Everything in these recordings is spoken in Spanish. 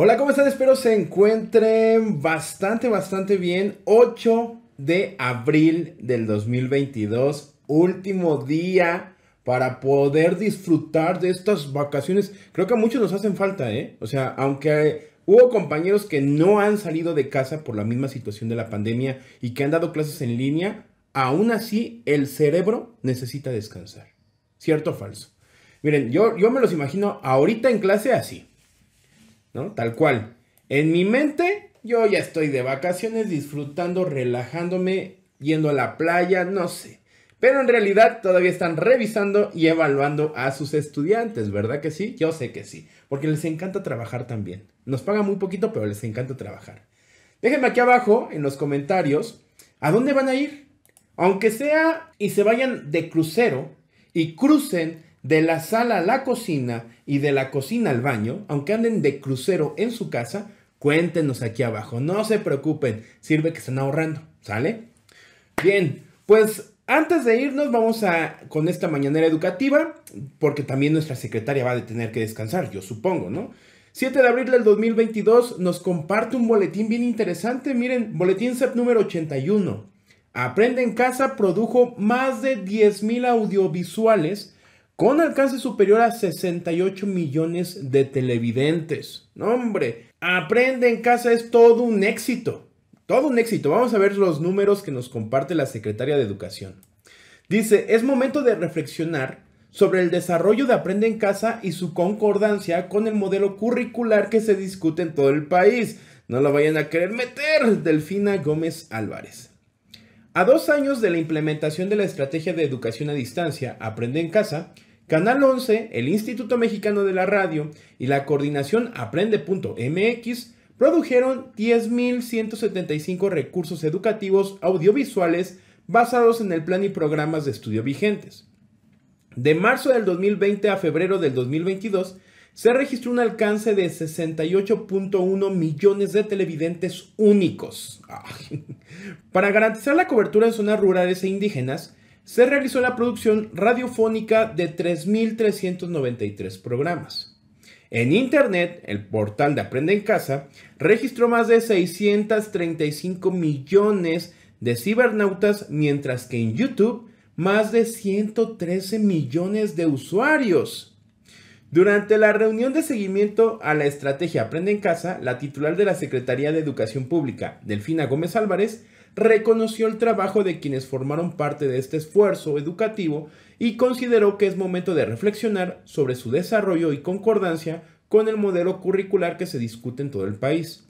Hola, ¿cómo están? Espero se encuentren bastante, bastante bien. 8 de abril del 2022, último día para poder disfrutar de estas vacaciones. Creo que a muchos nos hacen falta, ¿eh? O sea, aunque hubo compañeros que no han salido de casa por la misma situación de la pandemia y que han dado clases en línea, aún así el cerebro necesita descansar. ¿Cierto o falso? Miren, yo, yo me los imagino ahorita en clase así. ¿no? Tal cual. En mi mente, yo ya estoy de vacaciones disfrutando, relajándome, yendo a la playa, no sé. Pero en realidad todavía están revisando y evaluando a sus estudiantes, ¿verdad que sí? Yo sé que sí, porque les encanta trabajar también. Nos pagan muy poquito, pero les encanta trabajar. Déjenme aquí abajo en los comentarios a dónde van a ir. Aunque sea y se vayan de crucero y crucen de la sala a la cocina y de la cocina al baño, aunque anden de crucero en su casa, cuéntenos aquí abajo. No se preocupen, sirve que están ahorrando, ¿sale? Bien, pues antes de irnos vamos a con esta mañanera educativa, porque también nuestra secretaria va a tener que descansar, yo supongo, ¿no? 7 de abril del 2022 nos comparte un boletín bien interesante, miren, boletín SEP número 81. Aprende en casa produjo más de 10.000 audiovisuales con alcance superior a 68 millones de televidentes. nombre. hombre, Aprende en casa es todo un éxito. Todo un éxito. Vamos a ver los números que nos comparte la secretaria de Educación. Dice, es momento de reflexionar sobre el desarrollo de Aprende en casa y su concordancia con el modelo curricular que se discute en todo el país. No lo vayan a querer meter, Delfina Gómez Álvarez. A dos años de la implementación de la estrategia de educación a distancia, Aprende en casa, Canal 11, el Instituto Mexicano de la Radio y la coordinación aprende.mx produjeron 10.175 recursos educativos audiovisuales basados en el plan y programas de estudio vigentes. De marzo del 2020 a febrero del 2022, se registró un alcance de 68.1 millones de televidentes únicos. Para garantizar la cobertura en zonas rurales e indígenas, se realizó la producción radiofónica de 3.393 programas. En Internet, el portal de Aprende en Casa registró más de 635 millones de cibernautas, mientras que en YouTube más de 113 millones de usuarios. Durante la reunión de seguimiento a la estrategia Aprende en Casa, la titular de la Secretaría de Educación Pública, Delfina Gómez Álvarez, reconoció el trabajo de quienes formaron parte de este esfuerzo educativo y consideró que es momento de reflexionar sobre su desarrollo y concordancia con el modelo curricular que se discute en todo el país.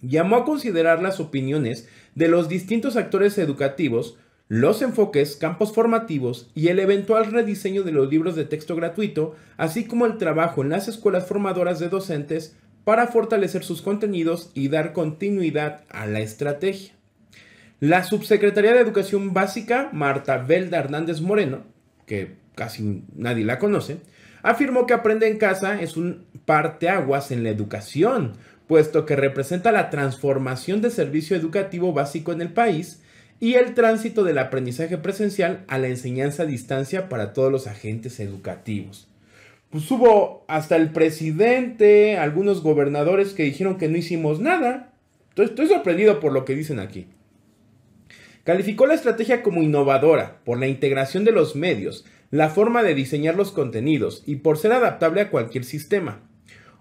Llamó a considerar las opiniones de los distintos actores educativos, los enfoques, campos formativos y el eventual rediseño de los libros de texto gratuito, así como el trabajo en las escuelas formadoras de docentes para fortalecer sus contenidos y dar continuidad a la estrategia. La subsecretaría de Educación Básica, Marta Velda Hernández Moreno, que casi nadie la conoce, afirmó que Aprende en Casa es un parteaguas en la educación, puesto que representa la transformación del servicio educativo básico en el país y el tránsito del aprendizaje presencial a la enseñanza a distancia para todos los agentes educativos. Pues hubo hasta el presidente, algunos gobernadores que dijeron que no hicimos nada. estoy sorprendido por lo que dicen aquí. Calificó la estrategia como innovadora por la integración de los medios, la forma de diseñar los contenidos y por ser adaptable a cualquier sistema.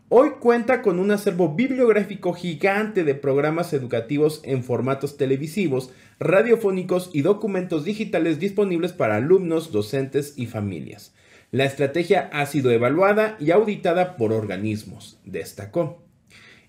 Hoy cuenta con un acervo bibliográfico gigante de programas educativos en formatos televisivos, radiofónicos y documentos digitales disponibles para alumnos, docentes y familias. La estrategia ha sido evaluada y auditada por organismos, destacó.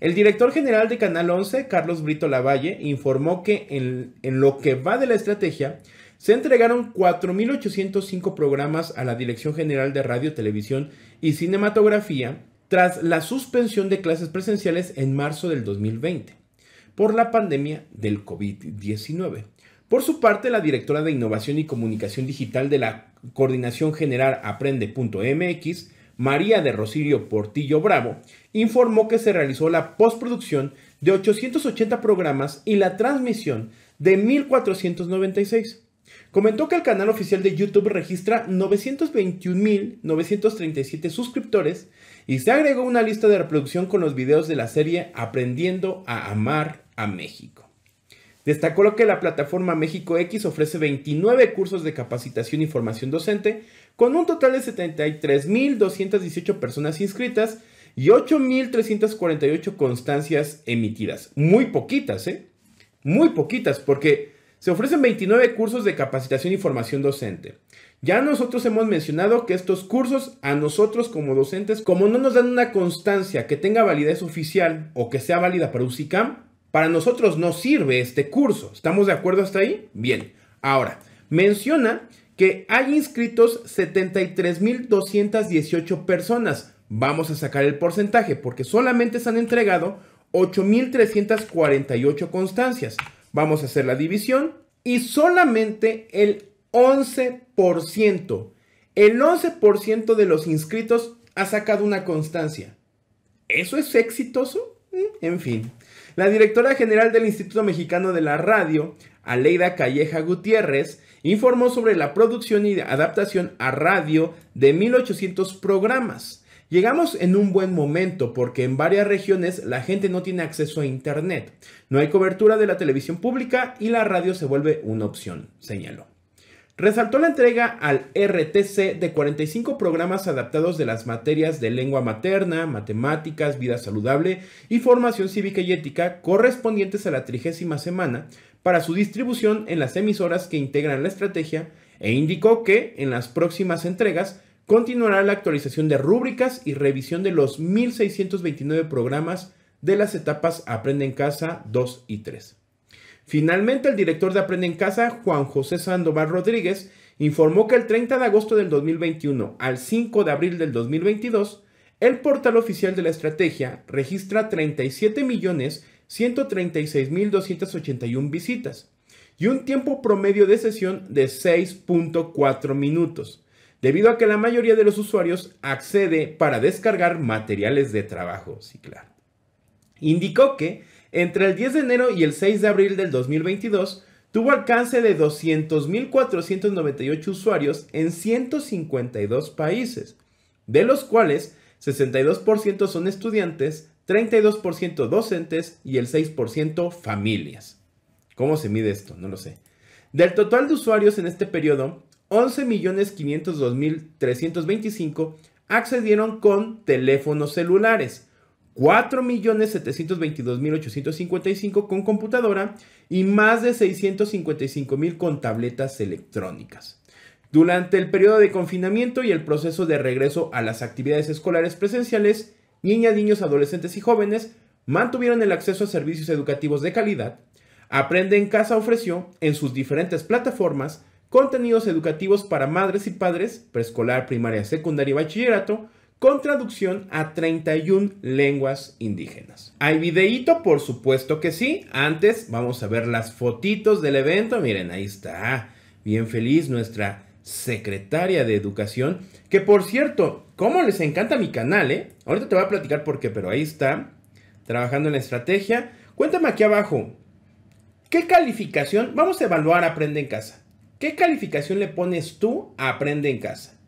El director general de Canal 11, Carlos Brito Lavalle, informó que en, lo que va de la estrategia, se entregaron 4.805 programas a la Dirección General de Radio, Televisión y Cinematografía tras la suspensión de clases presenciales en marzo del 2020 por la pandemia del COVID-19. Por su parte, la directora de Innovación y Comunicación Digital de la Coordinación General Aprende.mx, María de Rosirio Portillo Bravo, informó que se realizó la postproducción de 880 programas y la transmisión de 1496. Comentó que el canal oficial de YouTube registra 921.937 suscriptores y se agregó una lista de reproducción con los videos de la serie Aprendiendo a Amar a México. Destacó lo que la plataforma México X ofrece 29 cursos de capacitación y formación docente con un total de 73.218 personas inscritas y 8.348 constancias emitidas. Muy poquitas, ¿eh? Muy poquitas, porque se ofrecen 29 cursos de capacitación y formación docente. Ya nosotros hemos mencionado que estos cursos a nosotros como docentes, como no nos dan una constancia que tenga validez oficial o que sea válida para UCICAM, para nosotros no sirve este curso. ¿Estamos de acuerdo hasta ahí? Bien. Ahora, menciona que hay inscritos 73.218 personas. Vamos a sacar el porcentaje porque solamente se han entregado 8.348 constancias. Vamos a hacer la división y solamente el 11%, el 11% de los inscritos ha sacado una constancia. ¿Eso es exitoso? Mm, en fin. La directora general del Instituto Mexicano de la Radio Aleida Calleja Gutiérrez, informó sobre la producción y adaptación a radio de 1800 programas. Llegamos en un buen momento porque en varias regiones la gente no tiene acceso a Internet, no hay cobertura de la televisión pública y la radio se vuelve una opción, señaló. Resaltó la entrega al RTC de 45 programas adaptados de las materias de lengua materna, matemáticas, vida saludable y formación cívica y ética correspondientes a la trigésima semana, para su distribución en las emisoras que integran la estrategia e indicó que en las próximas entregas continuará la actualización de rúbricas y revisión de los 1.629 programas de las etapas Aprende en Casa 2 y 3. Finalmente, el director de Aprende en Casa, Juan José Sandoval Rodríguez, informó que el 30 de agosto del 2021 al 5 de abril del 2022, el portal oficial de la estrategia registra 37 millones de... 136.281 visitas y un tiempo promedio de sesión de 6.4 minutos, debido a que la mayoría de los usuarios accede para descargar materiales de trabajo. Sí, Indicó que entre el 10 de enero y el 6 de abril del 2022 tuvo alcance de 200.498 usuarios en 152 países, de los cuales 62% son estudiantes, 32% docentes y el 6% familias. ¿Cómo se mide esto? No lo sé. Del total de usuarios en este periodo, 11.502.325 accedieron con teléfonos celulares, 4.722.855 con computadora y más de 655.000 con tabletas electrónicas. Durante el periodo de confinamiento y el proceso de regreso a las actividades escolares presenciales, niñas, niños, adolescentes y jóvenes mantuvieron el acceso a servicios educativos de calidad, Aprende en Casa ofreció en sus diferentes plataformas contenidos educativos para madres y padres, preescolar, primaria, secundaria y bachillerato, con traducción a 31 lenguas indígenas. ¿Hay videíto? Por supuesto que sí. Antes vamos a ver las fotitos del evento. Miren, ahí está. Bien feliz nuestra secretaria de Educación. Que por cierto, como les encanta mi canal, eh. Ahorita te voy a platicar por qué, pero ahí está, trabajando en la estrategia. Cuéntame aquí abajo, ¿qué calificación? Vamos a evaluar Aprende en Casa. ¿Qué calificación le pones tú a Aprende en Casa?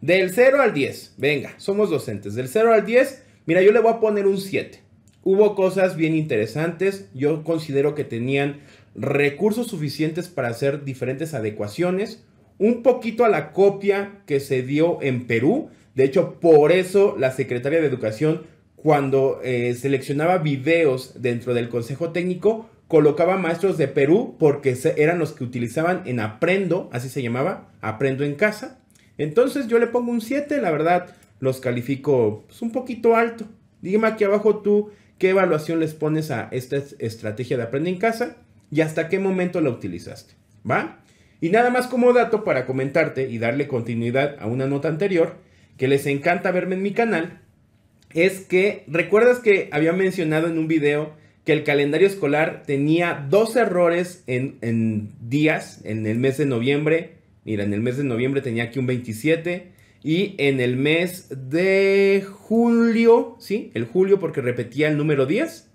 Del 0 al 10, venga, somos docentes. Del 0 al 10, mira, yo le voy a poner un 7. Hubo cosas bien interesantes, yo considero que tenían recursos suficientes para hacer diferentes adecuaciones un poquito a la copia que se dio en Perú. De hecho, por eso la secretaria de Educación, cuando eh, seleccionaba videos dentro del Consejo Técnico, colocaba maestros de Perú porque eran los que utilizaban en Aprendo, así se llamaba, Aprendo en casa. Entonces yo le pongo un 7, la verdad, los califico pues, un poquito alto. Dígame aquí abajo tú qué evaluación les pones a esta estrategia de Aprendo en casa y hasta qué momento la utilizaste, ¿va? Y nada más como dato para comentarte y darle continuidad a una nota anterior, que les encanta verme en mi canal, es que recuerdas que había mencionado en un video que el calendario escolar tenía dos errores en, días, en el mes de noviembre. Mira, en el mes de noviembre tenía aquí un 27 y en el mes de julio, ¿sí? El julio porque repetía el número 10,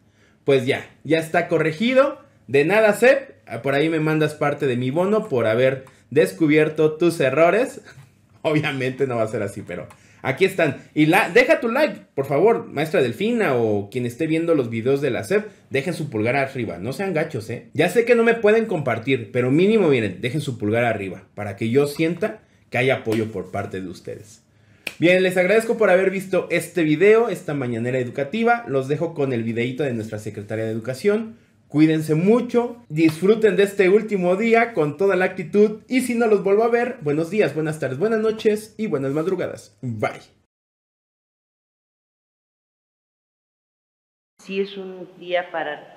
pues ya, ya está corregido. De nada, Sep. Ah, por ahí me mandas parte de mi bono por haber descubierto tus errores. Obviamente no va a ser así, pero aquí están. Y la, deja tu like, por favor, maestra Delfina o quien esté viendo los videos de la SEP, dejen su pulgar arriba. No sean gachos, ¿eh? Ya sé que no me pueden compartir, pero mínimo, miren, dejen su pulgar arriba para que yo sienta que hay apoyo por parte de ustedes. Bien, les agradezco por haber visto este video, esta mañanera educativa. Los dejo con el videito de nuestra secretaria de Educación. Cuídense mucho, disfruten de este último día con toda la actitud y si no los vuelvo a ver, buenos días, buenas tardes, buenas noches y buenas madrugadas. Bye. Sí es un día para,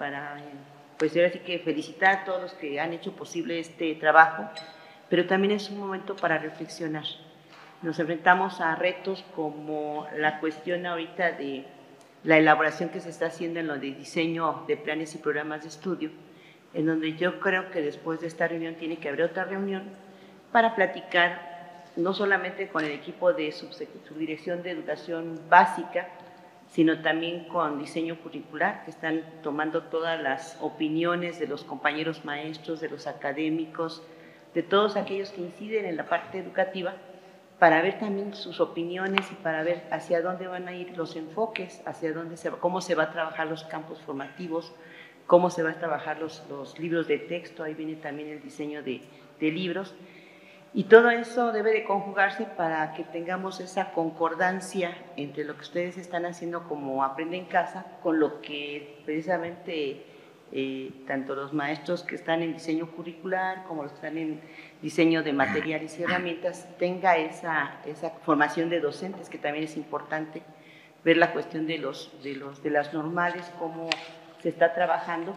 pues sí que felicitar a todos los que han hecho posible este trabajo, pero también es un momento para reflexionar. Nos enfrentamos a retos como la cuestión ahorita de la elaboración que se está haciendo en lo de diseño de planes y programas de estudio, en donde yo creo que después de esta reunión tiene que haber otra reunión para platicar no solamente con el equipo de subdirección de educación básica, sino también con diseño curricular, que están tomando todas las opiniones de los compañeros maestros, de los académicos, de todos aquellos que inciden en la parte educativa para ver también sus opiniones y para ver hacia dónde van a ir los enfoques, hacia dónde se, cómo se va a trabajar los campos formativos, cómo se va a trabajar los, libros de texto, ahí viene también el diseño de, de libros. Y todo eso debe de conjugarse para que tengamos esa concordancia entre lo que ustedes están haciendo como Aprende en Casa con lo que precisamente eh, tanto los maestros que están en diseño curricular como los que están en diseño de materiales y herramientas, tenga esa, esa formación de docentes, que también es importante ver la cuestión de, los, de, los, de las normales, cómo se está trabajando,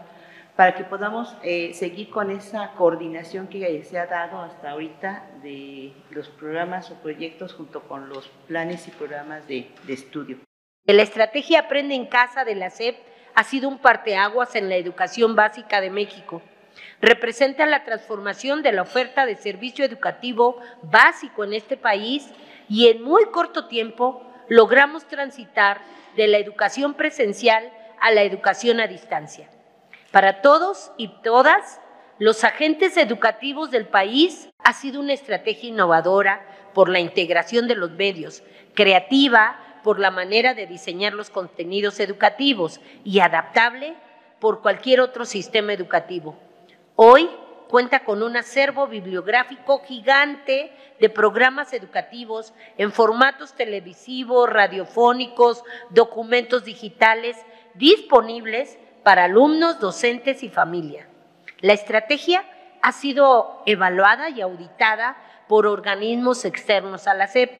para que podamos eh, seguir con esa coordinación que se ha dado hasta ahorita de los programas o proyectos junto con los planes y programas de, de estudio. la estrategia Aprende en Casa de la SEP, ha sido un parteaguas en la educación básica de México. Representa la transformación de la oferta de servicio educativo básico en este país y en muy corto tiempo logramos transitar de la educación presencial a la educación a distancia. Para todos y todas, los agentes educativos del país ha sido una estrategia innovadora por la integración de los medios, creativa por la manera de diseñar los contenidos educativos y adaptable por cualquier otro sistema educativo. Hoy cuenta con un acervo bibliográfico gigante de programas educativos en formatos televisivos, radiofónicos, documentos digitales disponibles para alumnos, docentes y familia. La estrategia ha sido evaluada y auditada por organismos externos a la SEP